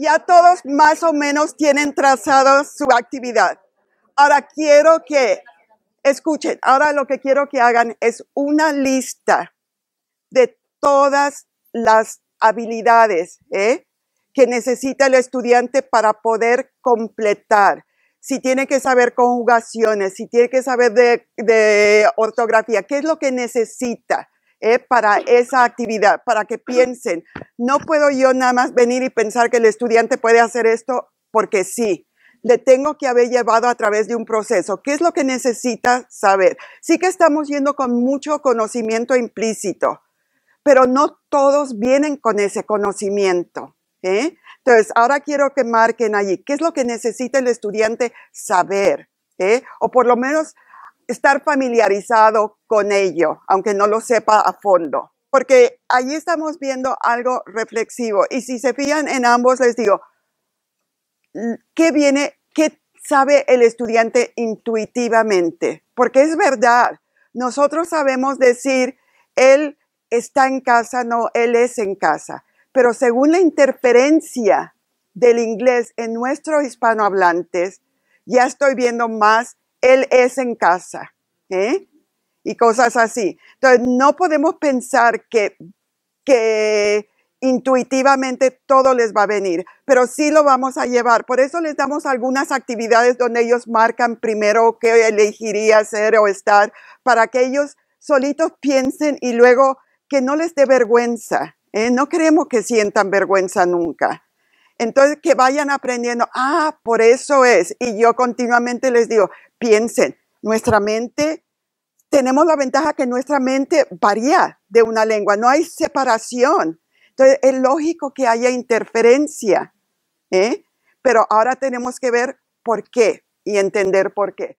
Ya todos más o menos tienen trazado su actividad. Ahora quiero que escuchen, ahora lo que quiero que hagan es una lista de todas las habilidades ¿eh? que necesita el estudiante para poder completar. Si tiene que saber conjugaciones, si tiene que saber de ortografía, ¿qué es lo que necesita? Eh, para esa actividad, para que piensen. No puedo yo nada más venir y pensar que el estudiante puede hacer esto porque sí. Le tengo que haber llevado a través de un proceso. ¿Qué es lo que necesita saber? Sí que estamos yendo con mucho conocimiento implícito, pero no todos vienen con ese conocimiento. ¿eh? Entonces, ahora quiero que marquen allí qué es lo que necesita el estudiante saber, ¿eh? o por lo menos estar familiarizado con ello, aunque no lo sepa a fondo, porque allí estamos viendo algo reflexivo. Y si se fijan en ambos, les digo, ¿qué viene, qué sabe el estudiante intuitivamente? Porque es verdad, nosotros sabemos decir, él está en casa, no, él es en casa. Pero según la interferencia del inglés en nuestros hispanohablantes, ya estoy viendo más él es en casa. ¿eh? Y cosas así. Entonces, no podemos pensar que, intuitivamente todo les va a venir, pero sí lo vamos a llevar. Por eso les damos algunas actividades donde ellos marcan primero qué elegiría hacer o estar, para que ellos solitos piensen y luego que no les dé vergüenza. ¿eh? No queremos que sientan vergüenza nunca. Entonces, que vayan aprendiendo, ah, por eso es. Y yo continuamente les digo, piensen, nuestra mente, tenemos la ventaja que nuestra mente varía de una lengua, no hay separación. Entonces, es lógico que haya interferencia, ¿eh? pero ahora tenemos que ver por qué y entender por qué.